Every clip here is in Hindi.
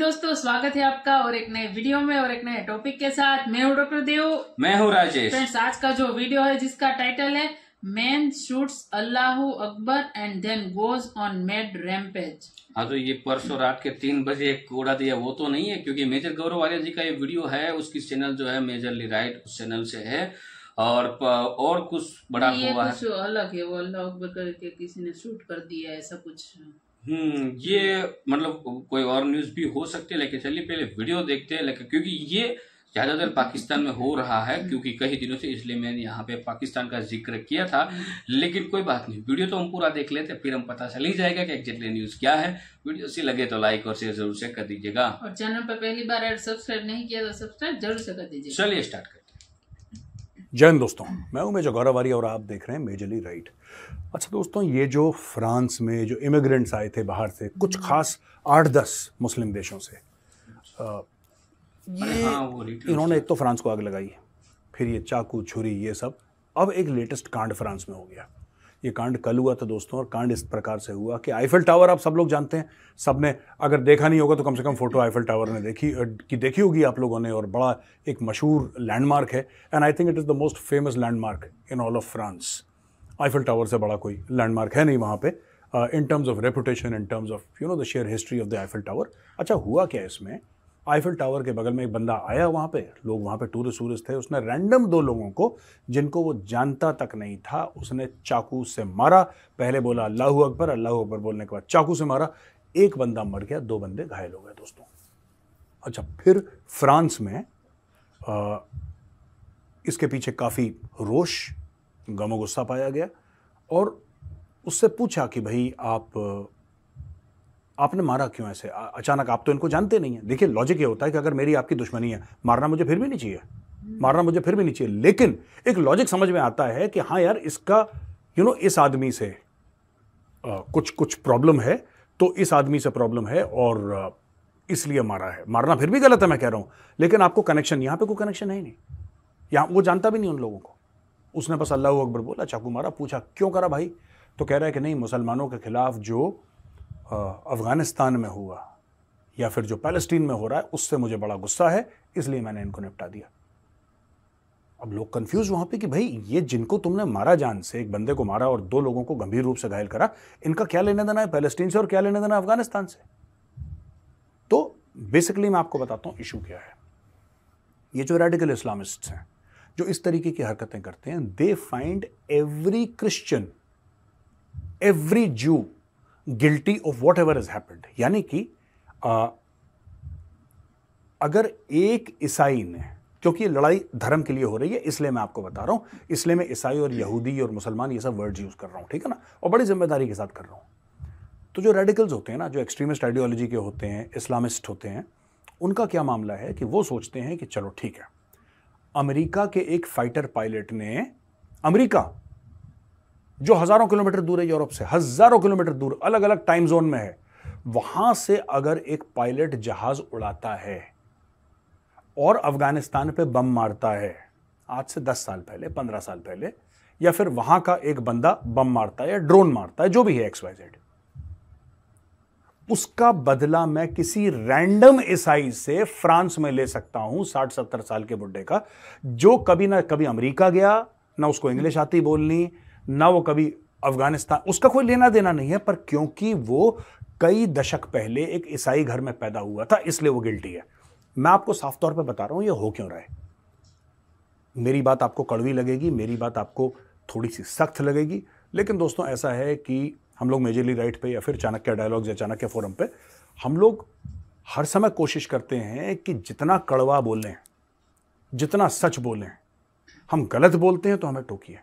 दोस्तों स्वागत है आपका और एक नए वीडियो में और एक नए टॉपिक के साथ मैं हूँ डॉक्टर देव मैं हूँ राजेश फ्रेंड्स आज का जो वीडियो है जिसका टाइटल है मैन शूट्स अल्लाह अकबर and then goes on mad rampage हाँ तो ये परसों रात के तीन बजे एक उड़ा दिया वो तो नहीं है क्योंकि मेजर गौरव आर्य जी का ये वीडियो है उसकी चैनल जो है मेजरली राइट उस चैनल से है और और कुछ बड़ा हुआ है अलग है वो अल्लाह अकबर करके किसी ने शूट कर दिया ऐसा कुछ हम्म ये मतलब कोई और न्यूज भी हो सकती है लेकिन चलिए पहले वीडियो देखते हैं लेकिन क्योंकि ये ज़्यादातर पाकिस्तान में हो रहा है क्योंकि कई दिनों से इसलिए मैंने यहाँ पे पाकिस्तान का जिक्र किया था लेकिन कोई बात नहीं वीडियो तो हम पूरा देख लेते फिर हम पता चल ही जाएगा कि एग्जैक्टली न्यूज़ क्या है वीडियो से लगे तो लाइक और शेयर जरूर से कर दीजिएगा और चैनल पर पहली बार सब्सक्राइब नहीं किया तो सब्सक्राइब जरूर से कर दीजिए चलिए स्टार्ट जैन दोस्तों मैं हूं मेजर गौरावारी और आप देख रहे हैं मेजरली राइट अच्छा दोस्तों ये जो फ्रांस में जो इमिग्रेंट्स आए थे बाहर से कुछ हम्म। खास आठ दस मुस्लिम देशों से ये हाँ, इन्होंने एक तो फ्रांस को आग लगाई फिर ये चाकू छुरी ये सब अब एक लेटेस्ट कांड फ्रांस में हो गया ये कांड कल हुआ था दोस्तों और कांड इस प्रकार से हुआ कि आईफिल टावर आप सब लोग जानते हैं सब ने अगर देखा नहीं होगा तो कम से कम फोटो आईफिल टावर ने देखी की देखी होगी आप लोगों ने और बड़ा एक मशहूर लैंडमार्क है and I think it is the most famous landmark in all of France Eiffel tower से बड़ा कोई लैंडमार्क है नहीं वहाँ पर in terms of reputation in terms of you know the share history of the Eiffel tower अच्छा हुआ क्या इसमें आईफिल टावर के बगल में एक बंदा आया वहाँ पे लोग वहाँ पे टूरिस्ट वूरिस्ट थे उसने रैंडम दो लोगों को जिनको वो जानता तक नहीं था उसने चाकू से मारा पहले बोला अल्लाह अकबर अल्लाह अकबर बोलने के बाद चाकू से मारा एक बंदा मर गया दो बंदे घायल हो गए दोस्तों अच्छा फिर फ्रांस में आ, इसके पीछे काफ़ी रोष गमो गुस्सा पाया गया और उससे पूछा कि भाई आप आपने मारा क्यों ऐसे अचानक आप तो इनको जानते नहीं है देखिए लॉजिक ये होता है कि अगर मेरी आपकी दुश्मनी है मारना मुझे फिर भी नहीं चाहिए हम्म। मारना मुझे फिर भी नहीं चाहिए लेकिन एक लॉजिक समझ में आता है कि हाँ यार इसका यू you नो know, इस आदमी से आ, कुछ कुछ प्रॉब्लम है तो इस आदमी से प्रॉब्लम है और इसलिए मारा है मारना फिर भी गलत है मैं कह रहा हूँ लेकिन आपको कनेक्शन यहाँ पे कोई कनेक्शन है ही नहीं यहाँ वो जानता भी नहीं उन लोगों को उसने बस अल्लाह अकबर बोला चाकू मारा पूछा क्यों करा भाई तो कह रहा है कि नहीं मुसलमानों के खिलाफ जो अफ़गानिस्तान में हुआ या फिर जो पैलेस्टीन में हो रहा है उससे मुझे बड़ा गुस्सा है इसलिए मैंने इनको निपटा दिया अब लोग कंफ्यूज वहां पे कि भाई ये जिनको तुमने मारा जान से एक बंदे को मारा और दो लोगों को गंभीर रूप से घायल करा इनका क्या लेने देना है पैलेस्टीन से और क्या लेने देना है अफगानिस्तान से तो बेसिकली मैं आपको बताता हूं इशू क्या है ये जो रेडिकल इस्लामिस्ट हैं जो इस तरीके की हरकतें करते हैं they find every Christian every Jew guilty of whatever is happened यानी कि आ, अगर एक ईसाई ने क्योंकि ये लड़ाई धर्म के लिए हो रही है इसलिए मैं आपको बता रहा हूं इसलिए मैं ईसाई और यहूदी और मुसलमान ये सब वर्ड्स यूज़ कर रहा हूं ठीक है ना और बड़ी जिम्मेदारी के साथ कर रहा हूं तो जो रेडिकल्स होते हैं ना जो एक्सट्रीमिस्ट आइडियोलॉजी के होते हैं इस्लामिस्ट होते हैं उनका क्या मामला है कि वो सोचते हैं कि चलो ठीक है अमेरिका के एक फाइटर पायलट ने अमेरिका जो हज़ारों किलोमीटर दूर है यूरोप से हज़ारों किलोमीटर दूर अलग अलग टाइम जोन में है वहां से अगर एक पायलट जहाज उड़ाता है और अफगानिस्तान पे बम मारता है आज से 10 साल पहले 15 साल पहले या फिर वहां का एक बंदा बम मारता है या ड्रोन मारता है जो भी है एक्स वाई जेड उसका बदला मैं किसी रैंडम ईसाई से फ्रांस में ले सकता हूं साठ सत्तर साल के बुढ़े का जो कभी ना कभी अमेरिका गया ना उसको इंग्लिश आती बोलनी ना वो कभी अफगानिस्तान उसका कोई लेना देना नहीं है पर क्योंकि वो कई दशक पहले एक ईसाई घर में पैदा हुआ था इसलिए वो गिल्टी है मैं आपको साफ तौर पर बता रहा हूं ये हो क्यों रहा है मेरी बात आपको कड़वी लगेगी मेरी बात आपको थोड़ी सी सख्त लगेगी लेकिन दोस्तों ऐसा है कि हम लोग मेजरली राइट पे या फिर चाणक्य डायलॉग्स या चाणक्य फोरम पे हम लोग हर समय कोशिश करते हैं कि जितना कड़वा बोलें जितना सच बोलें हम गलत बोलते हैं तो हमें टोकिए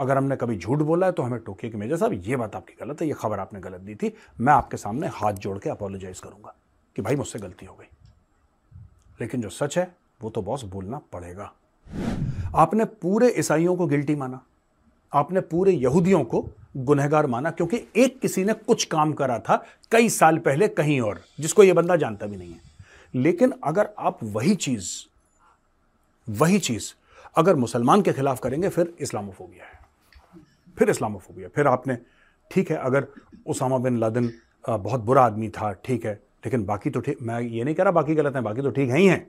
अगर हमने कभी झूठ बोला है तो हमें टोकियो कि मेजर साहब ये बात आपकी गलत है ये खबर आपने गलत दी थी मैं आपके सामने हाथ जोड़ के अपोलोजाइज करूंगा कि भाई मुझसे गलती हो गई लेकिन जो सच है वो तो बॉस बोलना पड़ेगा आपने पूरे ईसाइयों को गिल्टी माना आपने पूरे यहूदियों को गुनहगार माना क्योंकि एक किसी ने कुछ काम करा था कई साल पहले कहीं और जिसको यह बंदा जानता भी नहीं है लेकिन अगर आप वही चीज वही चीज अगर मुसलमान के खिलाफ करेंगे फिर इस्लामोफोबिया है फिर इस्लामोफोबिया फिर आपने ठीक है अगर उसामा बिन लादन बहुत बुरा आदमी था ठीक है लेकिन बाकी तो ठीक मैं ये नहीं कह रहा बाकी गलत हैं बाकी तो ठीक है ही हैं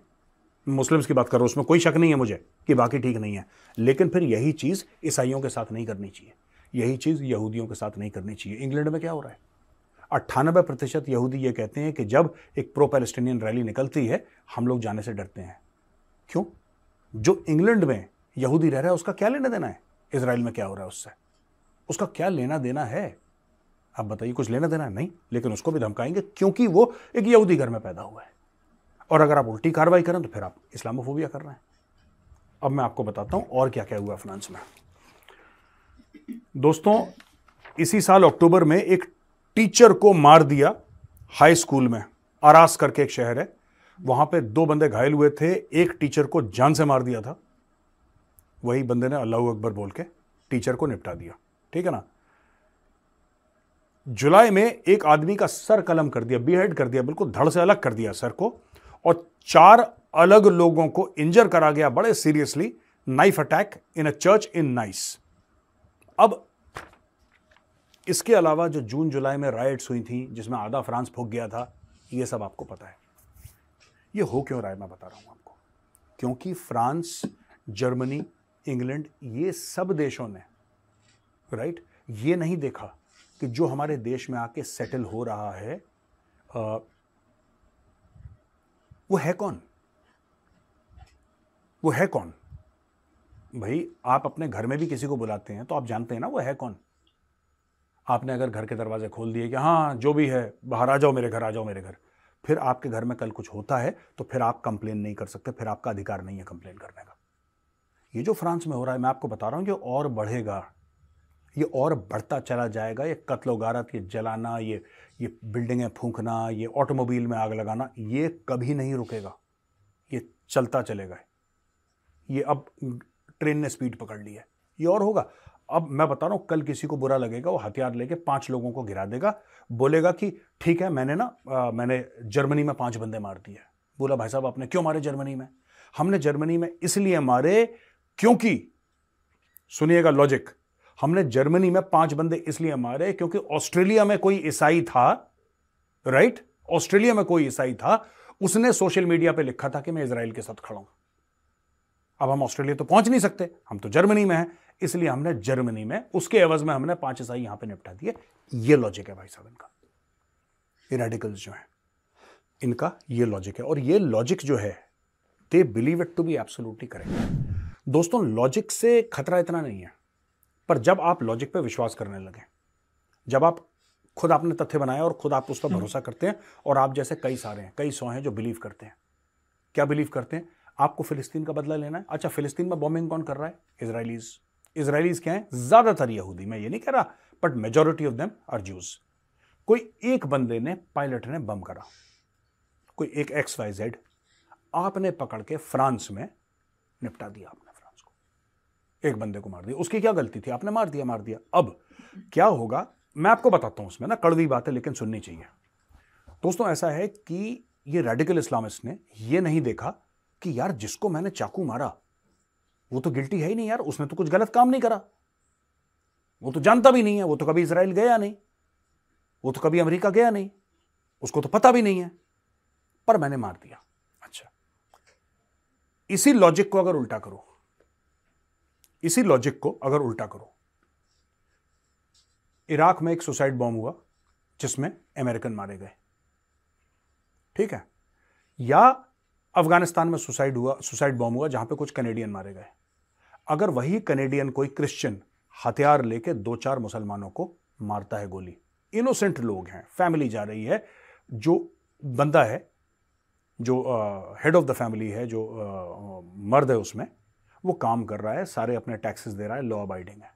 मुस्लिम्स की बात करो उसमें कोई शक नहीं है मुझे कि बाकी ठीक नहीं है लेकिन फिर यही चीज़ ईसाइयों के साथ नहीं करनी चाहिए यही चीज़ यहूदियों के साथ नहीं करनी चाहिए इंग्लैंड में क्या हो रहा है अट्ठानबे प्रतिशत यहूदी ये कहते हैं कि जब एक प्रो पैलेस्टीनियन रैली निकलती है हम लोग जाने से डरते हैं क्यों जो इंग्लैंड में यहूदी रह रहा है उसका क्या लेना देना है इसराइल में क्या हो रहा है उससे उसका क्या लेना देना है आप बताइए कुछ लेना देना नहीं लेकिन उसको भी धमकाएंगे क्योंकि वो एक यहूदी घर में पैदा हुआ है और अगर आप उल्टी कार्रवाई करें तो फिर आप इस्लामोफोबिया कर रहे हैं अब मैं आपको बताता हूं और क्या क्या हुआ फ्रांस में दोस्तों इसी साल अक्टूबर में एक टीचर को मार दिया हाई स्कूल में आरास करके एक शहर है वहां पे दो बंदे घायल हुए थे एक टीचर को जान से मार दिया था वही बंदे ने अल्लाह अकबर बोल के टीचर को निपटा दिया ठीक है ना जुलाई में एक आदमी का सर कलम कर दिया बीहेड कर दिया बिल्कुल धड़ से अलग कर दिया सर को और चार अलग लोगों को इंजर करा गया बड़े seriously knife attack in a church in Nice अब इसके अलावा जो जून जुलाई में राइड्स हुई थी जिसमें आधा फ्रांस फूक गया था ये सब आपको पता है ये हो क्यों रहा है मैं बता रहा हूं आपको क्योंकि फ्रांस जर्मनी इंग्लैंड ये सब देशों ने राइट ये नहीं देखा कि जो हमारे देश में आके सेटल हो रहा है आ, वो है कौन वो है कौन भाई आप अपने घर में भी किसी को बुलाते हैं तो आप जानते हैं ना वो है कौन आपने अगर घर के दरवाजे खोल दिए कि हाँ जो भी है बाहर आ जाओ मेरे घर आ जाओ मेरे घर फिर आपके घर में कल कुछ होता है तो फिर आप कंप्लेन नहीं कर सकते फिर आपका अधिकार नहीं है कंप्लेन करने का ये जो फ्रांस में हो रहा है मैं आपको बता रहा हूं ये और बढ़ेगा ये और बढ़ता चला जाएगा ये कत्लो गारत ये जलाना ये ये बिल्डिंगें फूंकना ये ऑटोमोबाइल में आग लगाना ये कभी नहीं रुकेगा ये चलता चलेगा ये अब ट्रेन ने स्पीड पकड़ ली है ये और होगा अब मैं बता रहा हूँ कल किसी को बुरा लगेगा वो हथियार लेके पांच लोगों को गिरा देगा बोलेगा कि ठीक है मैंने ना आ, मैंने जर्मनी में पांच बंदे मार दिए बोला भाई साहब आपने क्यों मारे जर्मनी में हमने जर्मनी में इसलिए मारे क्योंकि सुनिएगा लॉजिक हमने जर्मनी में पांच बंदे इसलिए मारे क्योंकि ऑस्ट्रेलिया में कोई ईसाई था राइट ऑस्ट्रेलिया में कोई ईसाई था उसने सोशल मीडिया पे लिखा था कि मैं इसराइल के साथ खड़ा हूं अब हम ऑस्ट्रेलिया तो पहुंच नहीं सकते हम तो जर्मनी में हैं इसलिए हमने जर्मनी में उसके एवज में हमने पांच ईसाई यहां पे निपटा दिए ये लॉजिक है भाई साहब इनका ये रेडिकल्स जो है इनका ये लॉजिक है और ये लॉजिक जो है they believe it to be absolutely correct दोस्तों लॉजिक से खतरा इतना नहीं है पर जब आप लॉजिक पर विश्वास करने लगे जब आप खुद आपने तथ्य बनाया और खुद आप उस पर हम्म। भरोसा करते हैं और आप जैसे कई सारे हैं कई सौ हैं जो बिलीव करते हैं क्या बिलीव करते हैं आपको फिलिस्तीन का बदला लेना है अच्छा फिलिस्तीन में बॉम्बिंग कौन कर रहा है इसराइलीज इसराइलीज क्या है ज़्यादातर यहूदी मैं ये नहीं कह रहा but majority of them are Jews कोई एक बंदे ने पायलट ने बम करा कोई एक एक्स वाई जेड आपने पकड़ के फ्रांस में निपटा दिया आपने एक बंदे को मार दिया उसकी क्या गलती थी आपने मार दिया मार दिया अब क्या होगा मैं आपको बताता हूं उसमें ना कड़वी बात है लेकिन सुननी चाहिए दोस्तों ऐसा है कि ये रेडिकल इस्लामिस्ट ने ये नहीं देखा कि यार जिसको मैंने चाकू मारा वो तो गिल्टी है ही नहीं यार उसने तो कुछ गलत काम नहीं करा वो तो जानता भी नहीं है वो तो कभी इसराइल गया नहीं वो तो कभी अमेरिका गया नहीं उसको तो पता भी नहीं है पर मैंने मार दिया अच्छा इसी लॉजिक को अगर उल्टा करो इसी लॉजिक को अगर उल्टा करो इराक में एक सुसाइड बॉम्ब हुआ जिसमें अमेरिकन मारे गए ठीक है या अफगानिस्तान में सुसाइड हुआ सुसाइड बॉम्ब हुआ जहां पे कुछ कनेडियन मारे गए अगर वही कनेडियन कोई क्रिश्चियन हथियार लेके दो चार मुसलमानों को मारता है गोली इनोसेंट लोग हैं फैमिली जा रही है जो बंदा है जो हेड ऑफ द फैमिली है जो आ, मर्द है उसमें वो काम कर रहा है सारे अपने टैक्सेस दे रहा है लॉ अबाइडिंग है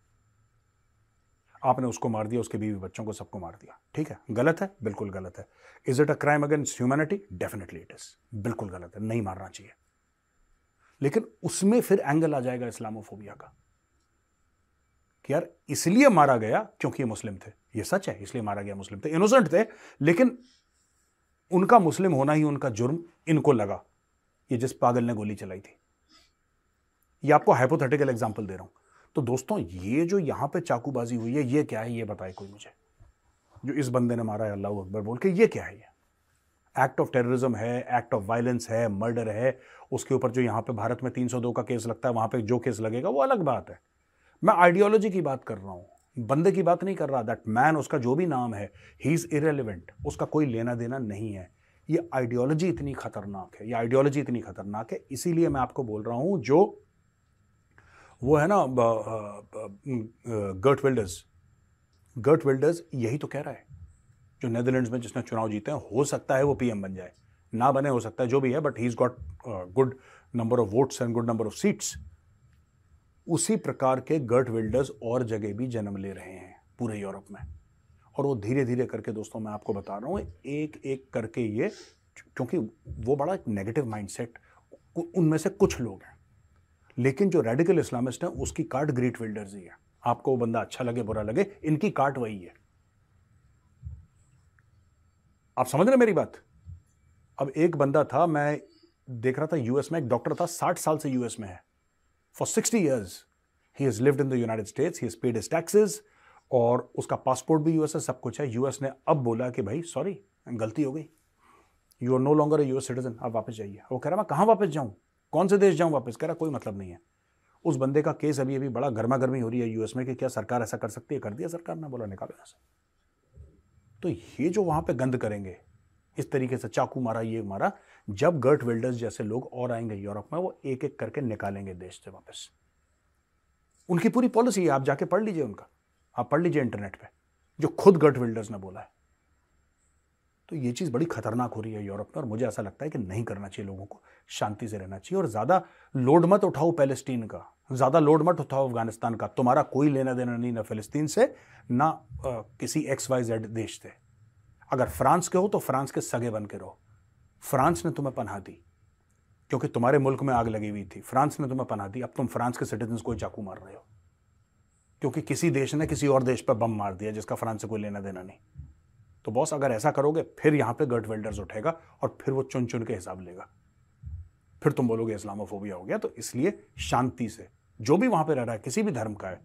आपने उसको मार दिया उसके बीवी बच्चों को सबको मार दिया ठीक है गलत है बिल्कुल गलत है is it a crime against humanity definitely it is बिल्कुल गलत है नहीं मारना चाहिए लेकिन उसमें फिर एंगल आ जाएगा इस्लामोफोबिया का कि यार इसलिए मारा गया क्योंकि ये मुस्लिम थे ये सच है इसलिए मारा गया मुस्लिम थे इनोसेंट थे लेकिन उनका मुस्लिम होना ही उनका जुर्म इनको लगा ये जिस पागल ने गोली चलाई थी ये आपको हाइपोथेटिकल एग्जाम्पल दे रहा हूं तो दोस्तों ये जो यहाँ पे चाकूबाजी हुई है ये क्या है ये बताए कोई मुझे जो इस बंदे ने मारा है अल्लाह अकबर बोल के ये क्या है ये एक्ट ऑफ टेररिज्म है एक्ट ऑफ वायलेंस है मर्डर है उसके ऊपर जो यहाँ पे भारत में 302 का केस लगता है वहाँ पे जो केस लगेगा वो अलग बात है मैं आइडियोलॉजी की बात कर रहा हूँ बंदे की बात नहीं कर रहा दैट मैन उसका जो भी नाम है ही इज़ इरेलीवेंट उसका कोई लेना देना नहीं है ये आइडियोलॉजी इतनी खतरनाक है ये आइडियोलॉजी इतनी खतरनाक है इसीलिए मैं आपको बोल रहा हूँ जो वो है ना गर्ट वेल्डर्स गर्ट वेल्डर्स यही तो कह रहा है जो नेदरलैंड्स में जिसने चुनाव जीते हैं हो सकता है वो पीएम बन जाए ना बने हो सकता है जो भी है but he is got good number of votes and good number of seats उसी प्रकार के गर्ट वेल्डर्स और जगह भी जन्म ले रहे हैं पूरे यूरोप में और वो धीरे धीरे करके दोस्तों मैं आपको बता रहा हूँ एक एक करके ये क्योंकि वो बड़ा एक नेगेटिव माइंडसेट उनमें से कुछ लोग हैं लेकिन जो रेडिकल इस्लामिस्ट हैं उसकी कार्ड ग्रेट फील्डर्स ही है आपको वो बंदा अच्छा लगे बुरा लगे इनकी कार्ट वही है आप समझ रहे मेरी बात अब एक बंदा था मैं देख रहा था यूएस में एक डॉक्टर था साठ साल से यूएस में है for sixty years he is lived in the United States he is paid his taxes और उसका पासपोर्ट भी यूएस है सब कुछ है यूएस ने अब बोला कि भाई सॉरी गलती हो गई you are no longer a US citizen आप वापस जाइए वो कह रहा मैं कहाँ वापस जाऊँ कौन से देश जाऊं वापस कह रहा कोई मतलब नहीं है उस बंदे का केस अभी अभी बड़ा गर्मा गर्मी हो रही है यूएस में कि क्या सरकार ऐसा कर सकती है कर दिया सरकार ने बोला निकालो यहां से तो ये जो वहां पे गंद करेंगे इस तरीके से चाकू मारा ये मारा जब गर्ट वेल्डर्स जैसे लोग और आएंगे यूरोप में वो एक एक करके निकालेंगे देश से वापस उनकी पूरी पॉलिसी है आप जाके पढ़ लीजिए उनका आप पढ़ लीजिए इंटरनेट पर जो खुद गर्ट वेल्डर्स ने बोला है तो ये चीज़ बड़ी खतरनाक हो रही है यूरोप में और मुझे ऐसा लगता है कि नहीं करना चाहिए लोगों को शांति से रहना चाहिए और ज़्यादा लोड मत उठाओ पैलेस्टीन का ज़्यादा लोड मत उठाओ अफगानिस्तान का तुम्हारा कोई लेना देना नहीं ना फिलिस्तीन से ना आ, किसी एक्स वाई जेड देश से अगर फ्रांस के हो तो फ्रांस के सगे बन के रहो फ्रांस ने तुम्हें पनाह दी क्योंकि तुम्हारे मुल्क में आग लगी हुई थी फ्रांस ने तुम्हें पनाह दी अब तुम फ्रांस के सिटीजन को चाकू मार रहे हो क्योंकि किसी देश ने किसी और देश पर बम मार दिया जिसका फ्रांस से कोई लेना देना नहीं तो बॉस अगर ऐसा करोगे फिर यहां पे गर्ट वेल्डर्स उठेगा और फिर वो चुन चुन के हिसाब लेगा फिर तुम बोलोगे इस्लामोफोबिया हो गया तो इसलिए शांति से जो भी वहां पर रह रहा है किसी भी धर्म का है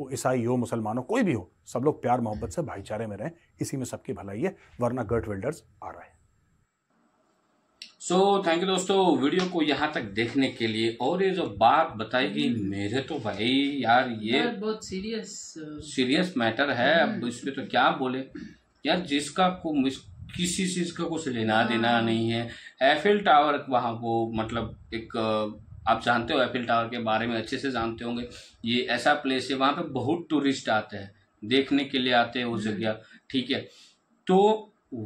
वो ईसाई हो मुसलमान हो कोई भी हो सब लोग प्यार मोहब्बत से भाईचारे में रहें इसी में सबकी भलाई है वरना गर्ट वेल्डर्स आ रहे हैं सो थैंक यू दोस्तों वीडियो को यहाँ तक देखने के लिए और ये जो बात बताई गई मेरे तो भाई यार ये बहुत सीरियस सीरियस मैटर है अब इसमें तो क्या बोले यार जिसका को किसी चीज़ का कुछ लेना देना हाँ। नहीं है एफिल टावर वहाँ को मतलब एक आप जानते हो एफिल टावर के बारे में अच्छे से जानते होंगे ये ऐसा प्लेस है वहां पे बहुत टूरिस्ट आते हैं देखने के लिए आते हैं उस हम्म। जगह ठीक है तो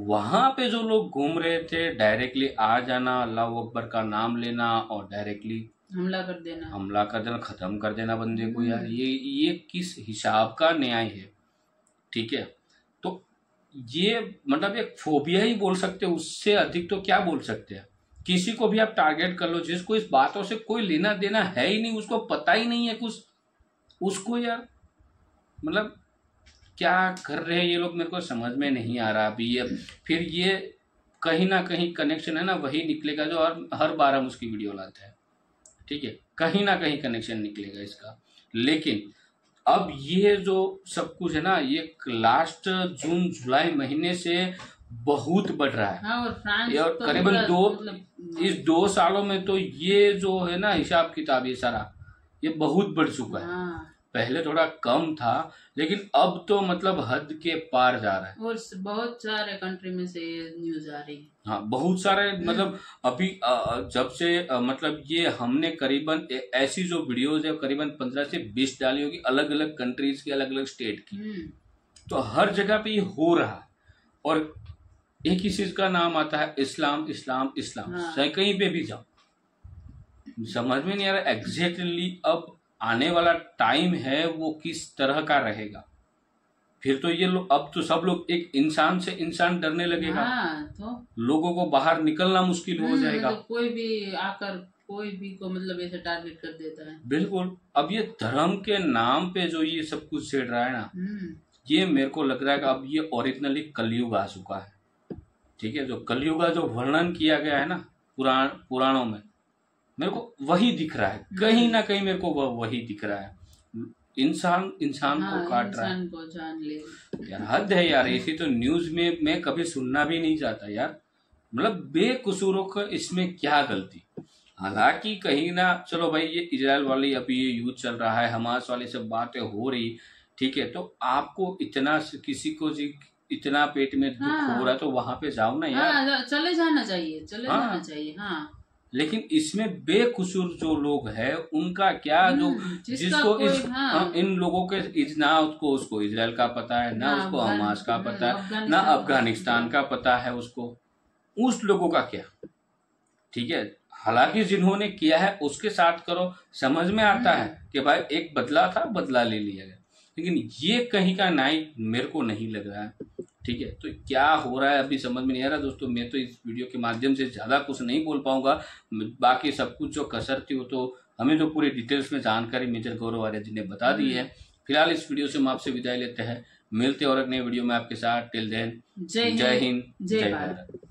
वहां पे जो लोग घूम रहे थे डायरेक्टली आ जाना अल्लाह अकबर का नाम लेना और डायरेक्टली हमला कर देना हमला कर देना ख़त्म कर देना बंदे को हम्म। यार ये ये किस हिसाब का न्याय है ठीक है ये मतलब एक फोबिया ही बोल सकते हैं उससे अधिक तो क्या बोल सकते हैं किसी को भी आप टारगेट कर लो जिसको इस बातों से कोई लेना देना है ही नहीं उसको पता ही नहीं है कुछ उसको यार मतलब क्या कर रहे हैं ये लोग मेरे को समझ में नहीं आ रहा अभी ये फिर ये कहीं ना कहीं कनेक्शन है ना वही निकलेगा जो हर हर बार हम उसकी वीडियो लाते हैं ठीक है कहीं ना कहीं कनेक्शन निकलेगा इसका लेकिन अब ये जो सब कुछ है ना ये लास्ट जून जुलाई महीने से बहुत बढ़ रहा है हाँ, और फ्रांस और तो करीबन दो मतलब इस दो सालों में तो ये जो है ना हिसाब किताब ये सारा ये बहुत बढ़ चुका है हाँ। पहले थोड़ा कम था लेकिन अब तो मतलब हद के पार जा रहा है और बहुत सारे कंट्री में से न्यूज आ रही है हाँ बहुत सारे हम्म। मतलब अभी जब से मतलब ये हमने करीबन ऐसी जो वीडियोज है करीबन पंद्रह से बीस डाली होगी अलग अलग कंट्रीज की अलग अलग स्टेट की हम्म। तो हर जगह पे ये हो रहा है और एक ही चीज का नाम आता है इस्लाम इस्लाम इस्लाम हाँ। कहीं पे भी जाओ समझ में नहीं आ रहा एग्जैक्टली अब आने वाला टाइम है वो किस तरह का रहेगा फिर तो ये लोग अब तो सब लोग एक इंसान से इंसान डरने लगेगा हाँ, तो लोगों को बाहर निकलना मुश्किल हो हम्म, जाएगा मतलब कोई भी आकर कोई भी को मतलब ऐसे टारगेट कर देता है बिल्कुल अब ये धर्म के नाम पे जो ये सब कुछ छेड़ रहा है ना हम्म। ये मेरे को लग रहा है कि अब ये ओरिजिनली कलयुग आ चुका है ठीक है जो कलयुग का जो वर्णन किया गया है ना पुराण पुराणों में मेरे को वही दिख रहा है कहीं ना कहीं मेरे को वह वही दिख रहा है इंसान इंसान हाँ, को काट रहा है को जान ले। यार हद है यार ऐसी तो न्यूज में मैं कभी सुनना भी नहीं चाहता यार मतलब बेकसूरों का इसमें क्या गलती हालांकि कहीं ना चलो भाई ये इसराइल वाली अभी ये युद्ध चल रहा है हमास वाली सब बातें हो रही ठीक है तो आपको इतना किसी को जी इतना पेट में दुख हाँ, हो रहा है तो वहां पे जाओ ना यार हाँ, चले जाना चाहिए चले हाँ, जाना चाहिए हाँ लेकिन इसमें बेकसूर जो लोग है उनका क्या हम्म, जो जिसको इस हाँ। इन लोगों के ना उसको उसको इसराइल का पता है ना, उसको हमास का पता है ना अफगानिस्तान का पता है उसको उस लोगों का क्या ठीक है हालांकि जिन्होंने किया है उसके साथ करो समझ में आता हम्म। है कि भाई एक बदला था बदला ले लिया गया लेकिन ये कहीं का नाई मेरे को नहीं लग रहा है ठीक है तो क्या हो रहा है अभी समझ में नहीं आ रहा दोस्तों मैं तो इस वीडियो के माध्यम से ज़्यादा कुछ नहीं बोल पाऊंगा बाकी सब कुछ जो कसर थी वो तो हमें जो पूरी डिटेल्स में जानकारी मेजर गौरव आर्य जी ने बता दी है फिलहाल इस वीडियो से हम आपसे विदाई लेते हैं मिलते और एक नए वीडियो में आपके साथ टिल देन जय हिंद जय भारत